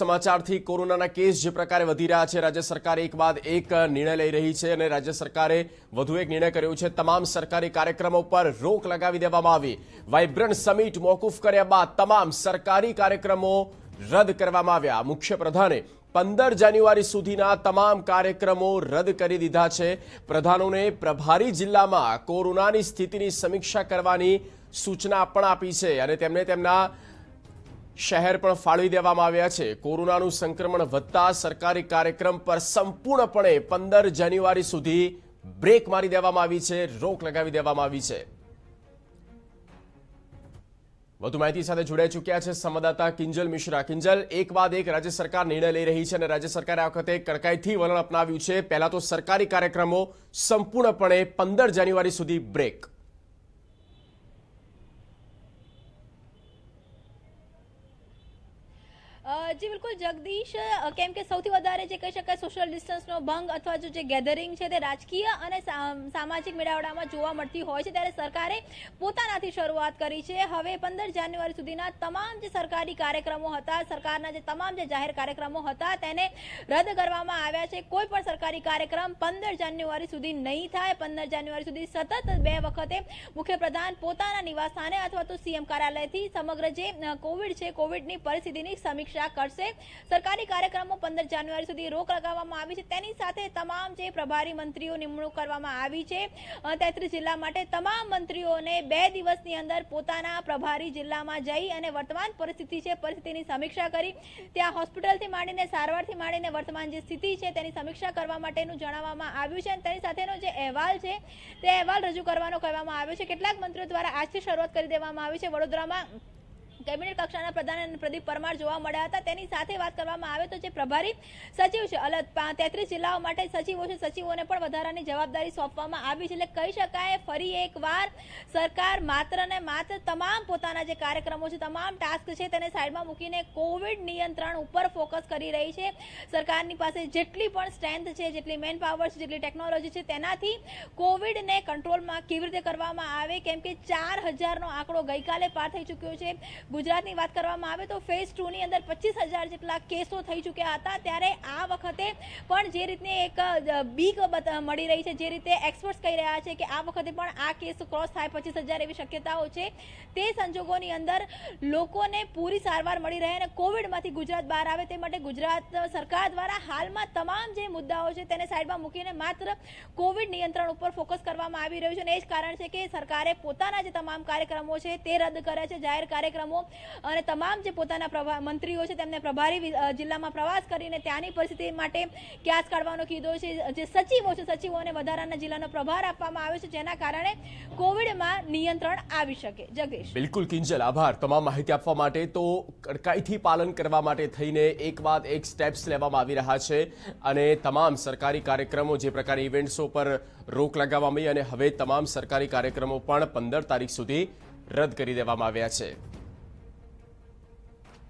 સમાચારથી કોરોનાના કેસ જે પ્રકારે વધી રહ્યા છે રાજ્ય સરકાર એક બાદ એક નિર્ણય લઈ રહી છે અને રાજ્ય સરકારે વધુ એક નિર્ણય કર્યો છે તમામ સરકારી કાર્યક્રમો પર રોક લગાવી દેવામાં આવી વાઇબ્રન્ટ સમિટ મોકૂફ કર્યા બાદ તમામ સરકારી કાર્યક્રમો રદ કરવામાં આવ્યા મુખ્ય પ્રધાને પંદર જાન્યુઆરી સુધીના તમામ કાર્યક્રમો રદ કરી દીધા છે પ્રધાનોને પ્રભારી જિલ્લામાં કોરોનાની સ્થિતિની સમીક્ષા કરવાની સૂચના પણ આપી છે અને તેમણે તેમના શહેર પણ ફાળવી દેવામાં આવ્યા છે કોરોનાનું સંક્રમણ વધતા સરકારી કાર્યક્રમ પર સંપૂર્ણપણે પંદર જાન્યુઆરી સુધી બ્રેક મારી દેવામાં આવી છે રોક લગાવી દેવામાં આવી છે વધુ માહિતી સાથે જોડાઈ ચૂક્યા છે સંવાદદાતા કિંજલ મિશ્રા કિંજલ એક બાદ એક રાજ્ય સરકાર નિર્ણય લઈ રહી છે અને રાજ્ય સરકારે આ વખતે કડકાઈથી વલણ અપનાવ્યું છે પહેલા તો સરકારી કાર્યક્રમો સંપૂર્ણપણે પંદર જાન્યુઆરી સુધી બ્રેક જી બિલકુલ જગદીશ કેમ કે સૌથી વધારે જે કહી શકાય સોશિયલ ડિસ્ટન્સનો ભંગ અથવા જો જે ગેધરિંગ છે તે રાજકીય અને સામાજિક મેળાવડામાં જોવા મળતી હોય છે ત્યારે સરકારે પોતાનાથી શરૂઆત કરી છે હવે પંદર જાન્યુઆરી સુધીના તમામ જે સરકારી કાર્યક્રમો હતા સરકારના જે તમામ જે જાહેર કાર્યક્રમો હતા તેને રદ કરવામાં આવ્યા છે કોઈ પણ સરકારી કાર્યક્રમ પંદર જાન્યુઆરી સુધી નહીં થાય પંદર જાન્યુઆરી સુધી સતત બે વખતે મુખ્યપ્રધાન પોતાના નિવાસ સ્થાને અથવા તો સીએમ કાર્યાલયથી સમગ્ર જે કોવિડ છે કોવિડની પરિસ્થિતિની સમીક્ષા સમીક્ષા કરશે સરકારી કાર્યક્રમો પંદર જાન્યુઆરી સુધી રોક લગાવવામાં આવી છે તેની સાથે તમામ જે પ્રભારી મંત્રીઓ નિમણૂક કરવામાં આવી છે તેત્રીસ જિલ્લા માટે તમામ મંત્રીઓને બે દિવસની અંદર પોતાના પ્રભારી જિલ્લામાં જઈ અને વર્તમાન પરિસ્થિતિ છે પરિસ્થિતિની સમીક્ષા કરી ત્યાં હોસ્પિટલથી માંડીને સારવારથી માંડીને વર્તમાન જે સ્થિતિ છે તેની સમીક્ષા કરવા માટેનું જણાવવામાં આવ્યું છે અને તેની સાથેનો જે અહેવાલ છે તે અહેવાલ રજૂ કરવાનો કહેવામાં આવ્યો છે કેટલાક મંત્રીઓ દ્વારા આજથી શરૂઆત કરી દેવામાં આવી છે વડોદરામાં કેબિનેટ કક્ષાના પ્રધાન પ્રદીપ પરમાર જોવા મળ્યા હતા તેની સાથે વાત કરવામાં આવે તો જે પ્રભારી સચિવ છે અલગ તેત્રીસ જિલ્લાઓ માટે સચિવો છે સચિવોને પણ વધારાની જવાબદારી સોંપવામાં આવી છે એટલે કહી શકાય ફરી એકવાર સરકાર માત્ર ને માત્ર તમામ પોતાના જે કાર્યક્રમો છે તમામ ટાસ્ક છે તેને સાઈડમાં મૂકીને કોવિડ નિયંત્રણ ઉપર ફોકસ કરી રહી છે સરકારની પાસે જેટલી પણ સ્ટ્રેન્થ છે જેટલી મેન પાવર છે જેટલી ટેકનોલોજી છે તેનાથી કોવિડને કંટ્રોલમાં કેવી રીતે કરવામાં આવે કેમ કે ચાર હજારનો આંકડો ગઈકાલે પાર થઈ ચૂક્યો છે ગુજરાતની વાત કરવામાં આવે તો ફેઝ ટુની અંદર પચીસ હજાર જેટલા કેસો થઈ ચૂક્યા હતા ત્યારે આ વખતે પણ જે રીતની એક બીક મળી રહી છે જે રીતે એક્સપર્ટ કહી રહ્યા છે કે આ વખતે પણ આ કેસ ક્રોસ થાય પચીસ હજાર એવી શક્યતાઓ છે તે સંજોગોની અંદર લોકોને પૂરી સારવાર મળી રહે અને કોવિડમાંથી ગુજરાત બહાર આવે તે માટે ગુજરાત સરકાર દ્વારા હાલમાં તમામ જે મુદ્દાઓ છે તેને સાઈડમાં મૂકીને માત્ર કોવિડ નિયંત્રણ ઉપર ફોકસ કરવામાં આવી રહ્યું છે અને એ જ કારણ છે કે સરકારે પોતાના જે તમામ કાર્યક્રમો છે તે રદ કર્યા છે જાહેર કાર્યક્રમો અને તમામ જે પોતાના મંત્રીઓ છે તેમને પ્રભારી જિલ્લામાં પ્રવાસ કરીને ત્યાંની પરિસ્થિતિ માટે ક્યાસ કાઢવાનો કીધો છે જે સચિવો છે સચિવોને વધારાના જિલ્લાનો પ્રભાર આપવામાં આવ્યો છે જેના કારણે કોવિડમાં નિયંત્રણ આવી શકે જગદીશ બિલકુલ કિંજલ આભાર તમામ માહિતી આપવા માટે તો કડકાઈથી પાલન કરવા માટે થઈને એક બાદ એક સ્ટેપ્સ લેવામાં આવી રહ્યા છે અને તમામ સરકારી કાર્યક્રમો જે પ્રકારે ઇવેન્ટ્સો પર રોક લગાવવામાં આવી અને હવે તમામ સરકારી કાર્યક્રમો પણ પંદર તારીખ સુધી રદ કરી દેવામાં આવ્યા છે